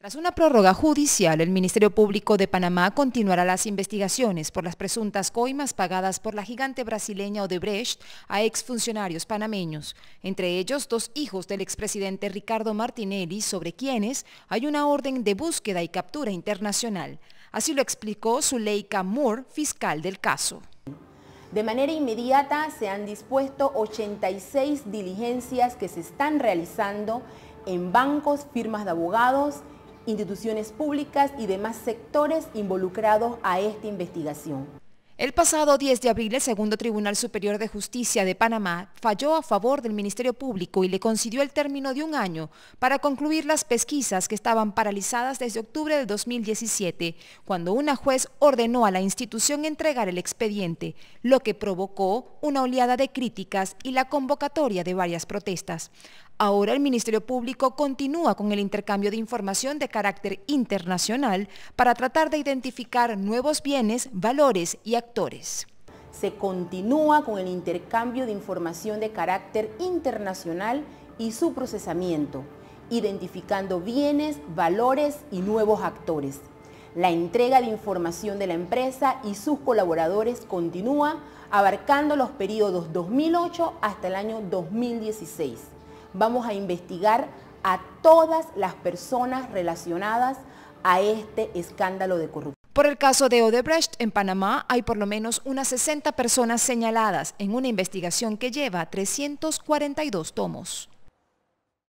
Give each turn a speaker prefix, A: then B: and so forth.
A: Tras una prórroga judicial, el Ministerio Público de Panamá continuará las investigaciones por las presuntas coimas pagadas por la gigante brasileña Odebrecht a exfuncionarios panameños, entre ellos dos hijos del expresidente Ricardo Martinelli, sobre quienes hay una orden de búsqueda y captura internacional. Así lo explicó Zuleika Moore, fiscal
B: del caso. De manera inmediata se han dispuesto 86 diligencias que se están realizando en bancos, firmas de abogados, instituciones públicas y demás sectores involucrados a esta investigación. El pasado 10 de abril, el Segundo Tribunal Superior de Justicia de Panamá falló a favor
A: del Ministerio Público y le concedió el término de un año para concluir las pesquisas que estaban paralizadas desde octubre de 2017, cuando una juez ordenó a la institución entregar el expediente, lo que provocó una oleada de críticas y la convocatoria de varias protestas. Ahora el Ministerio Público continúa con el intercambio de información de carácter internacional para tratar de identificar nuevos bienes, valores y
B: actores se continúa con el intercambio de información de carácter internacional y su procesamiento, identificando bienes, valores y nuevos actores. La entrega de información de la empresa y sus colaboradores continúa abarcando los periodos 2008 hasta el año 2016 vamos a investigar a todas las personas relacionadas a este escándalo de corrupción. Por el caso de Odebrecht, en Panamá hay
A: por lo menos unas 60 personas señaladas en una investigación que lleva 342 tomos.